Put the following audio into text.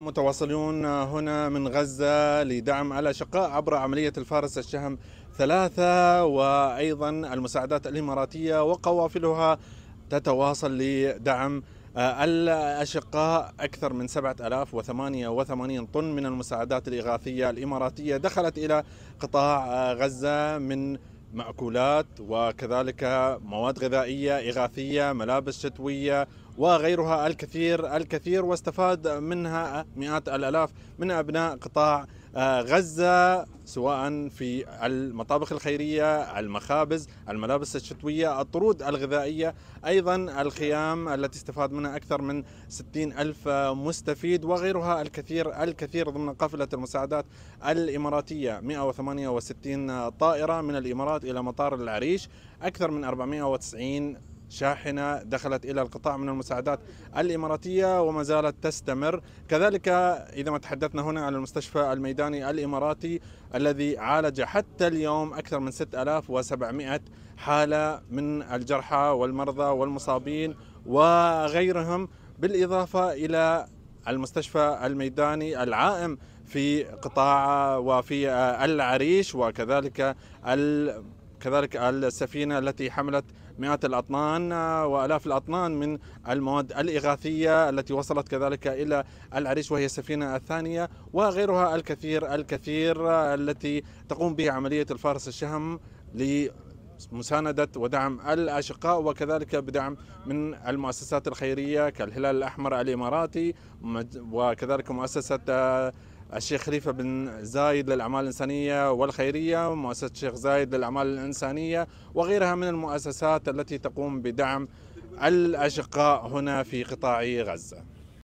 متواصلون هنا من غزة لدعم الأشقاء عبر عملية الفارس الشهم ثلاثة وأيضا المساعدات الإماراتية وقوافلها تتواصل لدعم آه، الأشقاء أكثر من 7088 طن من المساعدات الإغاثية الإماراتية دخلت إلى قطاع آه، غزة من مأكولات وكذلك مواد غذائية إغاثية ملابس شتوية وغيرها الكثير الكثير واستفاد منها مئات الألاف من أبناء قطاع آه، غزة سواء في المطابخ الخيرية المخابز الملابس الشتوية الطرود الغذائية أيضا الخيام التي استفاد منها أكثر من 60 ألف مستفيد وغيرها الكثير الكثير ضمن قافلة المساعدات الإماراتية 168 طائرة من الإمارات إلى مطار العريش أكثر من 490 شاحنة دخلت إلى القطاع من المساعدات الإماراتية وما زالت تستمر كذلك إذا ما تحدثنا هنا عن المستشفى الميداني الإماراتي الذي عالج حتى اليوم أكثر من 6700 حالة من الجرحى والمرضى والمصابين وغيرهم بالإضافة إلى المستشفى الميداني العائم في قطاع وفي العريش وكذلك كذلك السفينة التي حملت مئات الأطنان آه، وألاف الأطنان من المواد الإغاثية التي وصلت كذلك إلى العريش وهي السفينة الثانية وغيرها الكثير الكثير آه، التي تقوم به عملية الفارس الشهم مساندة ودعم الأشقاء وكذلك بدعم من المؤسسات الخيرية كالهلال الأحمر الإماراتي وكذلك مؤسسة آه، الشيخ خليفة بن زايد للأعمال الإنسانية والخيرية مؤسسة الشيخ زايد للأعمال الإنسانية وغيرها من المؤسسات التي تقوم بدعم الأشقاء هنا في قطاع غزة